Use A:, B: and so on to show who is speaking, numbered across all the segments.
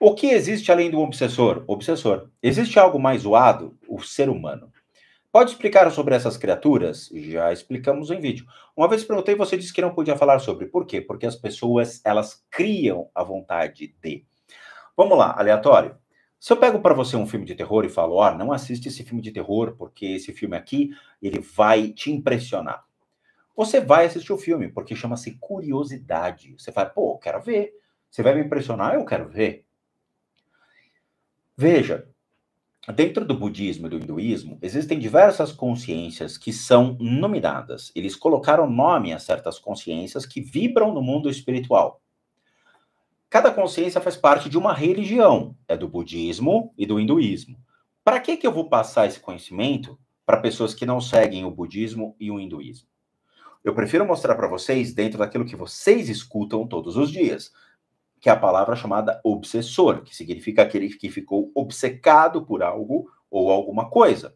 A: O que existe além do obsessor? Obsessor. Existe algo mais zoado? O ser humano. Pode explicar sobre essas criaturas? Já explicamos em vídeo. Uma vez perguntei, você disse que não podia falar sobre. Por quê? Porque as pessoas, elas criam a vontade de. Vamos lá, aleatório. Se eu pego para você um filme de terror e falo, ó, oh, ah, não assiste esse filme de terror, porque esse filme aqui, ele vai te impressionar. Você vai assistir o filme, porque chama-se curiosidade. Você vai, pô, eu quero ver. Você vai me impressionar, eu quero ver. Veja, dentro do budismo e do hinduísmo, existem diversas consciências que são nominadas. Eles colocaram nome a certas consciências que vibram no mundo espiritual. Cada consciência faz parte de uma religião, é do budismo e do hinduísmo. Para que, que eu vou passar esse conhecimento para pessoas que não seguem o budismo e o hinduísmo? Eu prefiro mostrar para vocês dentro daquilo que vocês escutam todos os dias que é a palavra chamada obsessor, que significa aquele que ficou obcecado por algo ou alguma coisa,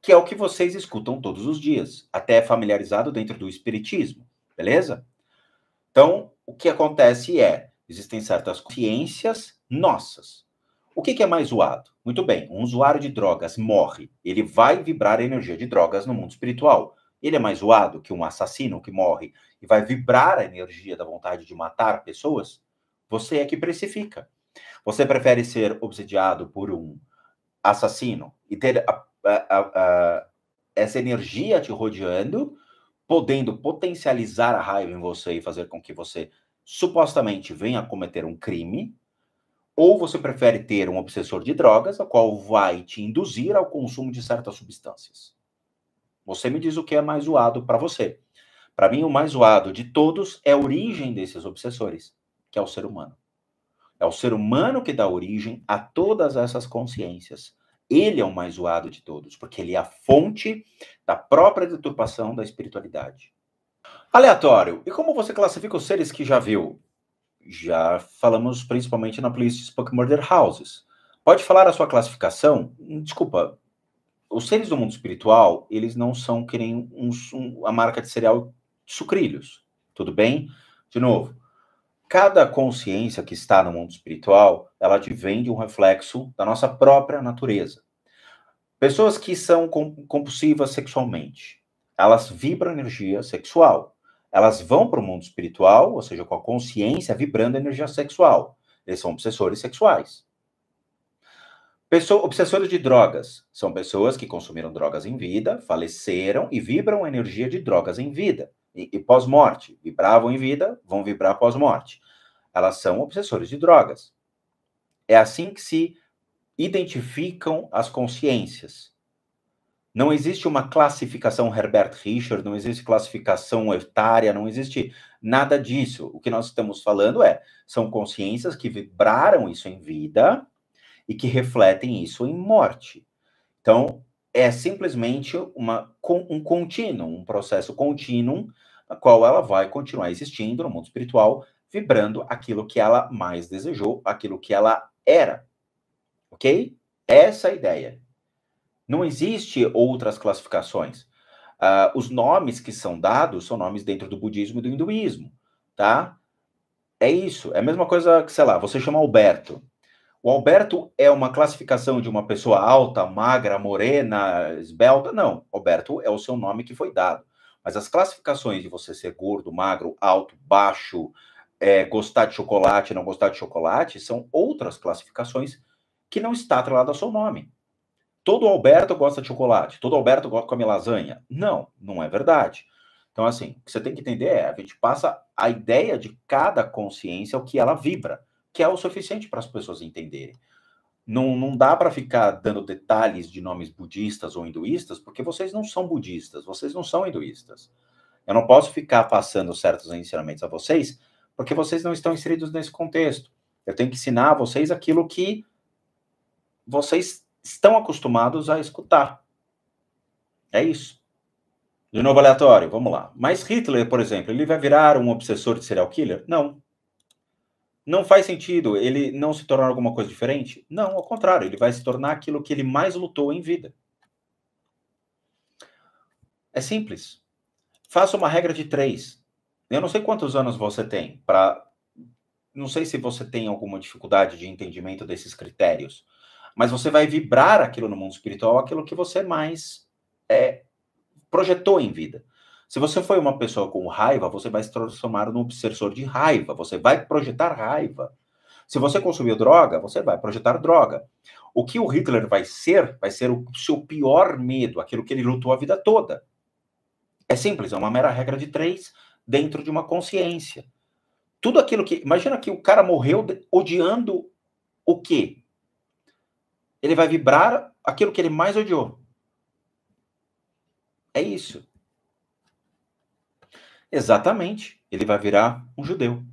A: que é o que vocês escutam todos os dias, até familiarizado dentro do espiritismo, beleza? Então, o que acontece é, existem certas consciências nossas. O que, que é mais zoado? Muito bem, um usuário de drogas morre, ele vai vibrar a energia de drogas no mundo espiritual ele é mais zoado que um assassino que morre e vai vibrar a energia da vontade de matar pessoas? Você é que precifica. Você prefere ser obsediado por um assassino e ter a, a, a, essa energia te rodeando, podendo potencializar a raiva em você e fazer com que você supostamente venha a cometer um crime? Ou você prefere ter um obsessor de drogas, a qual vai te induzir ao consumo de certas substâncias? Você me diz o que é mais zoado para você. Para mim, o mais zoado de todos é a origem desses obsessores, que é o ser humano. É o ser humano que dá origem a todas essas consciências. Ele é o mais zoado de todos, porque ele é a fonte da própria deturpação da espiritualidade. Aleatório. E como você classifica os seres que já viu? Já falamos principalmente na playlist Spook Murder Houses. Pode falar a sua classificação? Desculpa, os seres do mundo espiritual, eles não são que nem um, a marca de cereal de sucrilhos, tudo bem? De novo, cada consciência que está no mundo espiritual, ela advém de um reflexo da nossa própria natureza. Pessoas que são compulsivas sexualmente, elas vibram energia sexual. Elas vão para o mundo espiritual, ou seja, com a consciência vibrando energia sexual. Eles são obsessores sexuais. Pessoa, obsessores de drogas são pessoas que consumiram drogas em vida, faleceram e vibram a energia de drogas em vida e, e pós-morte. Vibravam em vida, vão vibrar pós-morte. Elas são obsessores de drogas. É assim que se identificam as consciências. Não existe uma classificação Herbert Richard, não existe classificação etária, não existe nada disso. O que nós estamos falando é, são consciências que vibraram isso em vida e que refletem isso em morte. Então, é simplesmente uma, um contínuo, um processo contínuo, a qual ela vai continuar existindo no mundo espiritual, vibrando aquilo que ela mais desejou, aquilo que ela era. Ok? Essa é a ideia. Não existe outras classificações. Uh, os nomes que são dados são nomes dentro do budismo e do hinduísmo, tá? É isso. É a mesma coisa que, sei lá, você chama Alberto. O Alberto é uma classificação de uma pessoa alta, magra, morena, esbelta? Não. Alberto é o seu nome que foi dado. Mas as classificações de você ser gordo, magro, alto, baixo, é, gostar de chocolate, não gostar de chocolate, são outras classificações que não está atrelada ao seu nome. Todo Alberto gosta de chocolate, todo Alberto gosta de comer lasanha. Não, não é verdade. Então, assim, o que você tem que entender é, a gente passa a ideia de cada consciência, o que ela vibra que é o suficiente para as pessoas entenderem. Não, não dá para ficar dando detalhes de nomes budistas ou hinduístas, porque vocês não são budistas, vocês não são hinduístas. Eu não posso ficar passando certos ensinamentos a vocês, porque vocês não estão inseridos nesse contexto. Eu tenho que ensinar a vocês aquilo que vocês estão acostumados a escutar. É isso. De novo aleatório, vamos lá. Mas Hitler, por exemplo, ele vai virar um obsessor de serial killer? Não. Não faz sentido ele não se tornar alguma coisa diferente? Não, ao contrário, ele vai se tornar aquilo que ele mais lutou em vida. É simples. Faça uma regra de três. Eu não sei quantos anos você tem para. Não sei se você tem alguma dificuldade de entendimento desses critérios, mas você vai vibrar aquilo no mundo espiritual, aquilo que você mais é, projetou em vida. Se você foi uma pessoa com raiva, você vai se transformar num obsessor de raiva, você vai projetar raiva. Se você consumiu droga, você vai projetar droga. O que o Hitler vai ser, vai ser o seu pior medo, aquilo que ele lutou a vida toda. É simples, é uma mera regra de três dentro de uma consciência. Tudo aquilo que. Imagina que o cara morreu odiando o quê? Ele vai vibrar aquilo que ele mais odiou. É isso. Exatamente, ele vai virar um judeu.